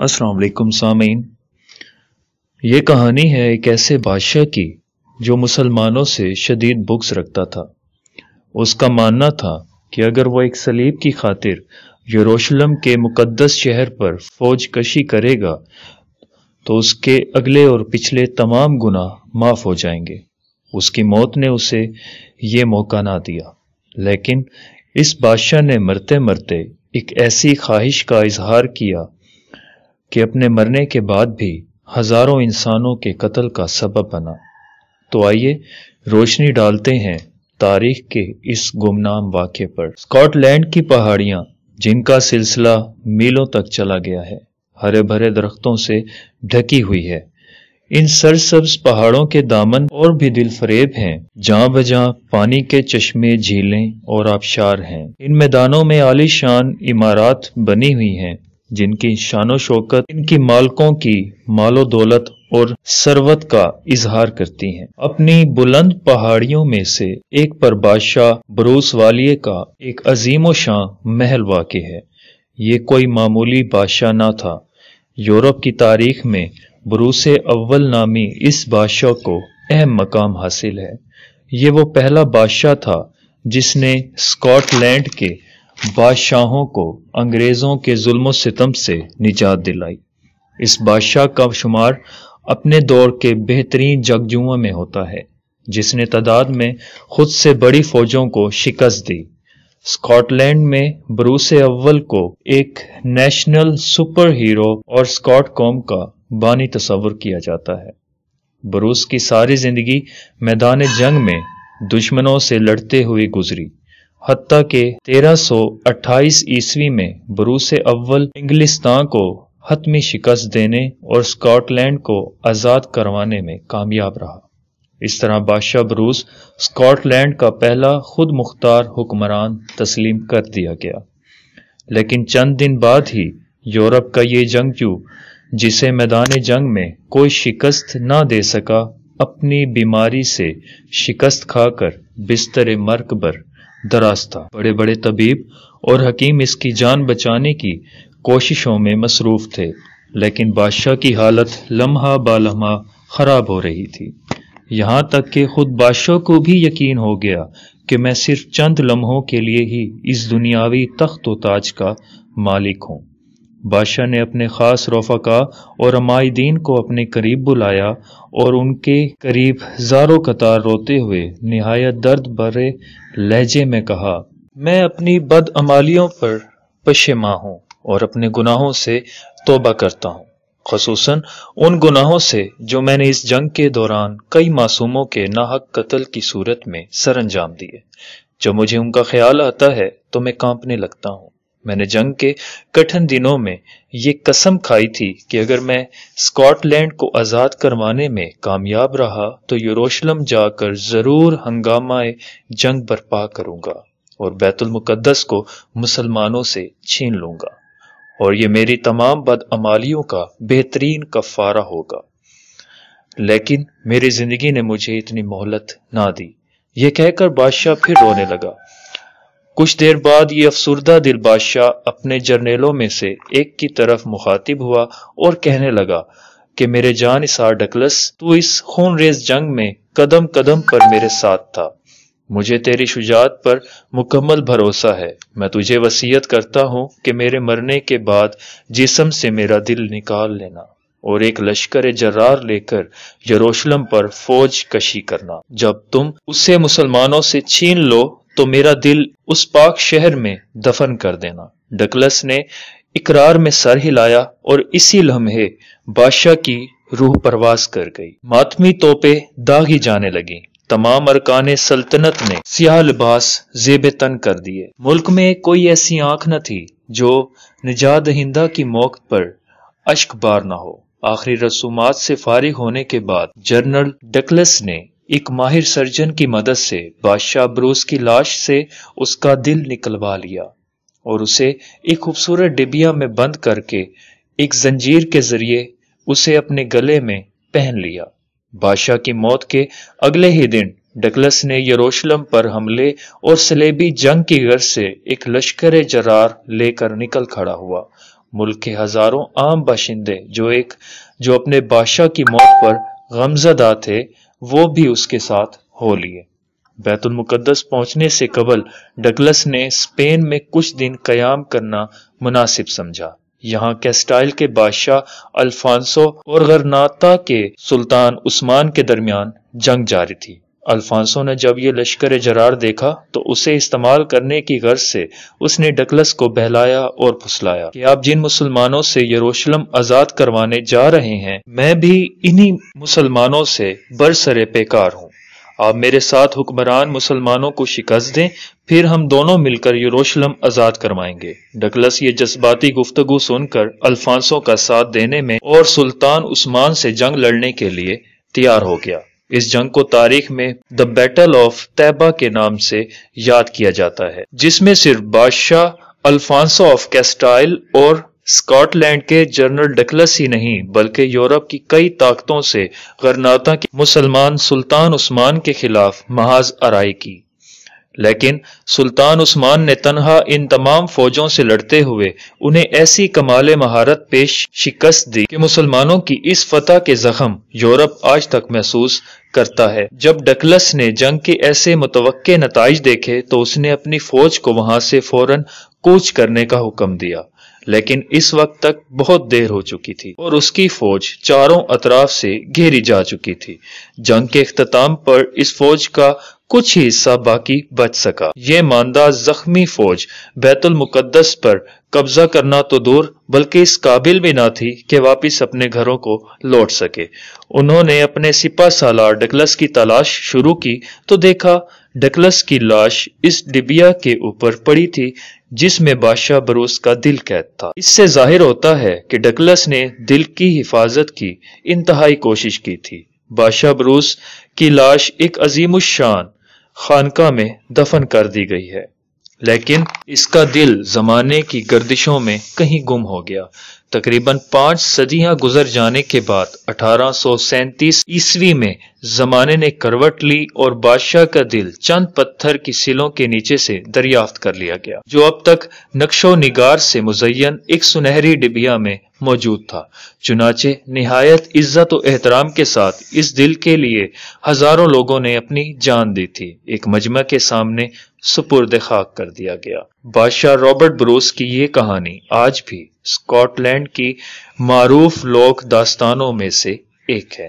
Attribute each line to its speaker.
Speaker 1: असलकुम सामीन ये कहानी है एक ऐसे बादशाह की जो मुसलमानों से शदीद बुक्स रखता था उसका मानना था कि अगर वह एक सलीब की खातिर यरूशलेम के मुकद्दस शहर पर फौज कशी करेगा तो उसके अगले और पिछले तमाम गुना माफ़ हो जाएंगे उसकी मौत ने उसे ये मौका ना दिया लेकिन इस बादशाह ने मरते मरते एक ऐसी ख्वाहिश का इजहार किया कि अपने मरने के बाद भी हजारों इंसानों के कत्ल का सबब बना तो आइए रोशनी डालते हैं तारीख के इस गुमनाम वाक़े पर स्कॉटलैंड की पहाड़ियां जिनका सिलसिला मीलों तक चला गया है हरे भरे दरख्तों से ढकी हुई है इन सरसब्ज पहाड़ों के दामन और भी दिल फरेब हैं जहां बजा पानी के चश्मे झीलें और आबशार हैं इन मैदानों में आलीशान इमारत बनी हुई हैं जिनकी शानो शौकत इनकी मालकों की मालो दौलत और सरवत का इजहार करती हैं। अपनी बुलंद पहाड़ियों में से एक पर बादशाह बरूस वालिये का एक अजीम शाह महल वाक़ है ये कोई मामूली बादशाह ना था यूरोप की तारीख में बरूस अव्वल नामी इस बादशाह को अहम मकाम हासिल है ये वो पहला बादशाह था जिसने स्कॉटलैंड के बादशाहों को अंग्रेज़ों के जुल्म सितम से निजात दिलाई इस बादशाह का शुमार अपने दौर के बेहतरीन जगजुओं में होता है जिसने तादाद में खुद से बड़ी फौजों को शिकस्त दी स्कॉटलैंड में ब्रूस अव्वल को एक नेशनल सुपर हीरो और स्कॉट कॉम का बानी तस्वुर किया जाता है ब्रूस की सारी जिंदगी मैदान जंग में दुश्मनों से लड़ते हुए गुजरी हती के 1328 ईस्वी में बरूस अव्वल इंग्लिस्तान को हतमी शिकस्त देने और स्कॉटलैंड को आज़ाद करवाने में कामयाब रहा इस तरह बादशाह बरूस स्कॉटलैंड का पहला खुद मुख्तार हुक्मरान तस्लीम कर दिया गया लेकिन चंद दिन बाद ही यूरोप का ये जंगजू जिसे मैदान जंग में कोई शिकस्त ना दे सका अपनी बीमारी से शिकस्त खाकर बिस्तर मरकबर दराज था बड़े बड़े तबीब और हकीम इसकी जान बचाने की कोशिशों में मसरूफ थे लेकिन बादशाह की हालत लम्हा बालम्हा खराब हो रही थी यहाँ तक कि खुद बादशाह को भी यकीन हो गया कि मैं सिर्फ चंद लम्हों के लिए ही इस दुनियावी तख्त व ताज का मालिक हूँ बादशाह ने अपने ख़ास रोफाका और अमायदीन को अपने करीब बुलाया और उनके करीब हजारों कतार रोते हुए नहायत दर्द भरे लहजे में कहा मैं अपनी बद अमालियों पर पशेमा हूँ और अपने गुनाहों से तोबा करता हूँ खसूस उन गुनाहों से जो मैंने इस जंग के दौरान कई मासूमों के नाहक कत्ल की सूरत में सर अंजाम दिए जब मुझे उनका ख्याल आता है तो मैं कांपने लगता हूँ मैंने जंग के कठिन दिनों में ये कसम खाई थी कि अगर मैं स्कॉटलैंड को आज़ाद करवाने में कामयाब रहा तो यूरोशलम जाकर ज़रूर हंगामा जंग बर्पा करूंगा और मुकद्दस को मुसलमानों से छीन लूंगा और ये मेरी तमाम बदअमालियों का बेहतरीन कफारा होगा लेकिन मेरी ज़िंदगी ने मुझे इतनी मोहलत ना दी ये कहकर बादशाह फिर रोने लगा कुछ देर बाद ये अफसरदा दिल बादशाह अपने जर्नेलों में से एक की तरफ मुखातिब हुआ और कहने लगा कि मेरे जान इसार डकलस तू इस खून रेस जंग में कदम कदम पर मेरे साथ था मुझे तेरी शुजात पर मुकम्मल भरोसा है मैं तुझे वसीयत करता हूँ कि मेरे मरने के बाद जिसम से मेरा दिल निकाल लेना और एक लश्कर जर्रार लेकर यरूशलेम पर फौज कशी करना जब तुम उसे मुसलमानों से छीन लो तो मेरा दिल उस पाक शहर में दफन कर देना डकलस ने इकरार में सर हिलाया और इसी लम्हे बादशाह की रूह परवास कर गई मातमी तोपे दागी जाने लगी तमाम अरकान सल्तनत ने सियाह लिबास जेब तन कर दिए मुल्क में कोई ऐसी आंख न थी जो निजात दहिंदा की मौत पर अश्क बार ना हो आखिरी रसूमात से फारिग होने के बाद जनरल डकलस ने एक माहिर सर्जन की मदद से बादशाह ब्रूस की लाश से उसका दिल निकलवा लिया और उसे एक खूबसूरत डिबिया में बंद करके एक जंजीर के जरिए उसे अपने गले में पहन लिया बादशाह की मौत के अगले ही दिन डगलस ने यरूशलेम पर हमले और सलेबी जंग की गर्ज से एक लश्कर जरार लेकर निकल खड़ा हुआ मुल्क के हजारों आम बाशिंदे जो एक जो अपने बादशाह की मौत पर गमजदा थे वो भी उसके साथ हो लिए बैतुल मुकद्दस पहुंचने से कबल डगलस ने स्पेन में कुछ दिन कयाम करना मुनासिब समझा यहाँ कैस्टाइल के बादशाह अल्फांसो और गरनाता के सुल्तान उस्मान के दरमियान जंग जारी थी अल्फांसो ने जब ये लश्कर जरार देखा तो उसे इस्तेमाल करने की गर्ज से उसने डकलस को बहलाया और फुसलाया कि आप जिन मुसलमानों से यरूशलम आजाद करवाने जा रहे हैं मैं भी इन्हीं मुसलमानों से बरसरे बेकार हूँ आप मेरे साथ हुक्मरान मुसलमानों को शिकस्त दें फिर हम दोनों मिलकर यरूशलम आजाद करवाएंगे डकलस ये जज्बाती गुफ्तगु सुनकर अल्फांसो का साथ देने में और सुल्तान उस्मान से जंग लड़ने के लिए तैयार हो गया इस जंग को तारीख में द बैटल ऑफ तैबा के नाम से याद किया जाता है जिसमें सिर्फ बादशाह अल्फांसो ऑफ कैस्टाइल और स्कॉटलैंड के जनरल डकलस ही नहीं बल्कि यूरोप की कई ताकतों से गरनाता के मुसलमान सुल्तान उस्मान के खिलाफ महाज अराई की लेकिन सुल्तान उस्मान ने तनहा इन तमाम फौजों से लड़ते हुए उन्हें ऐसी कमाल महारत पेश शिकस्त दी कि मुसलमानों की इस फतह के जख्म यूरोप आज तक महसूस करता है जब डकलस ने जंग के ऐसे मुतवक़ नतज देखे तो उसने अपनी फौज को वहां से फौरन कूच करने का हुक्म दिया लेकिन इस वक्त तक बहुत देर हो चुकी थी और उसकी फौज चारों अतराफ से घेरी जा चुकी थी जंग के अख्ताम पर इस फौज का कुछ हिस्सा बाकी बच सका यह मानदा जख्मी फौज बैतुल मुकद्दस पर कब्जा करना तो दूर बल्कि इस काबिल भी ना थी कि वापस अपने घरों को लौट सके उन्होंने अपने सिपा सालार डकलस की तलाश शुरू की तो देखा डकलस की लाश इस डिबिया के ऊपर पड़ी थी जिसमें बादशाह बरूस का दिल कैद था इससे जाहिर होता है कि डकलस ने दिल की हिफाजत की इंतहाई कोशिश की थी बादशाह बरूस की लाश एक अजीम शान खानका में दफन कर दी गई है लेकिन इसका दिल जमाने की गर्दिशों में कहीं गुम हो गया तकरीबन पांच सदियां गुजर जाने के बाद अठारह ईस्वी में जमाने ने करवट ली और बादशाह का दिल चंद पत्थर की सिलों के नीचे से दरियाफ्त कर लिया गया जो अब तक नक्शो निगार से मुजयन एक सुनहरी डिबिया में मौजूद था चुनाचे नहायत इज्जत और एहतराम के साथ इस दिल के लिए हजारों लोगों ने अपनी जान दी थी एक मजमा के सामने सुपुरद खाक कर दिया गया बादशाह रॉबर्ट ब्रोस की ये कहानी आज भी स्कॉटलैंड की मारूफ लोक दास्तानों में से एक है